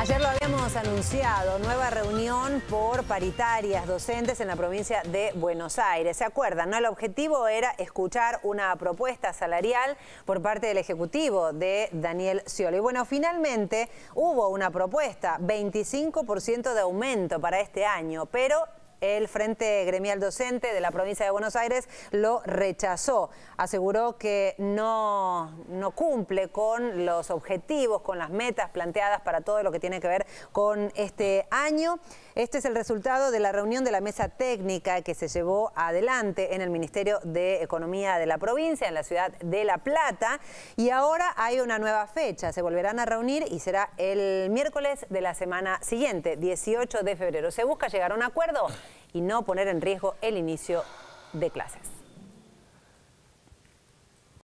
Ayer lo habíamos anunciado, nueva reunión por paritarias docentes en la provincia de Buenos Aires. ¿Se acuerdan? No? El objetivo era escuchar una propuesta salarial por parte del Ejecutivo de Daniel Scioli. Bueno, finalmente hubo una propuesta, 25% de aumento para este año, pero el Frente Gremial Docente de la provincia de Buenos Aires lo rechazó. Aseguró que no, no cumple con los objetivos, con las metas planteadas para todo lo que tiene que ver con este año. Este es el resultado de la reunión de la mesa técnica que se llevó adelante en el Ministerio de Economía de la provincia, en la ciudad de La Plata. Y ahora hay una nueva fecha. Se volverán a reunir y será el miércoles de la semana siguiente, 18 de febrero. ¿Se busca llegar a un acuerdo? y no poner en riesgo el inicio de clases.